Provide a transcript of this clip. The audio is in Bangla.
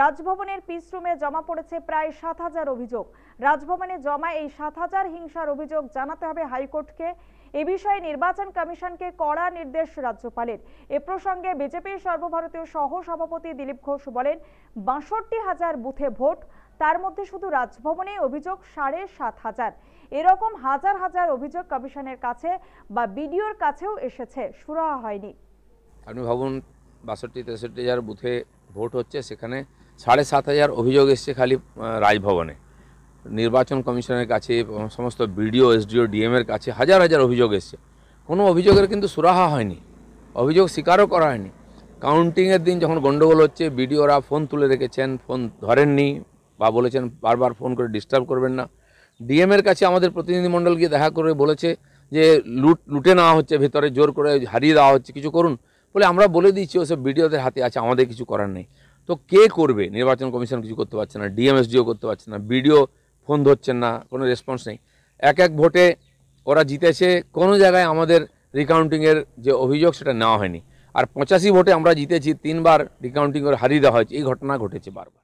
রাজভবনের পিস রুমে জমা পড়েছে প্রায় সাত হাজার অভিযোগ রাজভবনে জমা এই সাত হাজার হিংসার অভিযোগ জানাতে হবে হাইকোর্টকে এ বিষয়ে নির্বাচন কমিশনকে কড়া নির্দেশ রাজ্যপালের এ প্রসঙ্গে বিজেপির সর্বভারতীয় সহ সভাপতি দিলীপ ঘোষ বলেন বাষট্টি হাজার বুথে ভোট তার মধ্যে শুধু রাজভবনে অভিযোগ সাড়ে সাত হাজার এরকম হাজার হাজার অভিযোগ কমিশনের কাছে বা বিডিওর কাছেও এসেছে সুরাহা হয়নি আপনি ভাবুন বাষট্টি তেষট্টি হাজার বুথে ভোট হচ্ছে সেখানে সাড়ে সাত হাজার অভিযোগ এসছে খালি রাজভবনে নির্বাচন কমিশনের কাছে সমস্ত বিডিও এসডিও ডিএমের কাছে হাজার হাজার অভিযোগ এসছে কোনো অভিযোগের কিন্তু সুরাহা হয়নি অভিযোগ স্বীকারও করা হয়নি কাউন্টিংয়ের দিন যখন গণ্ডগোল হচ্ছে বিডিওরা ফোন তুলে রেখেছেন ফোন ধরেননি বা বলেছেন বারবার ফোন করে ডিস্টার্ব করবেন না ডিএমের কাছে আমাদের প্রতিনিধিমণ্ডল গিয়ে দেখা করে বলেছে যে লুট লুটে নেওয়া হচ্ছে ভেতরে জোর করে হারিয়ে দেওয়া হচ্ছে কিছু করুন বলে আমরা বলে দিচ্ছি ওসব বিডিওদের হাতে আছে আমাদের কিছু করার নেই তো কে করবে নির্বাচন কমিশন কিছু করতে পারছে না ডিএমএসডিও করতে পারছে না বিডিও ফোন ধরছেন না কোনো রেসপন্স নেই এক এক ভোটে ওরা জিতেছে কোনো জায়গায় আমাদের রিকাউন্টিংয়ের যে অভিযোগ সেটা নেওয়া হয়নি আর পঁচাশি ভোটে আমরা জিতেছি তিনবার রিকাউন্টিং করে হারিয়ে দেওয়া হয়েছে এই ঘটনা ঘটেছে বারবার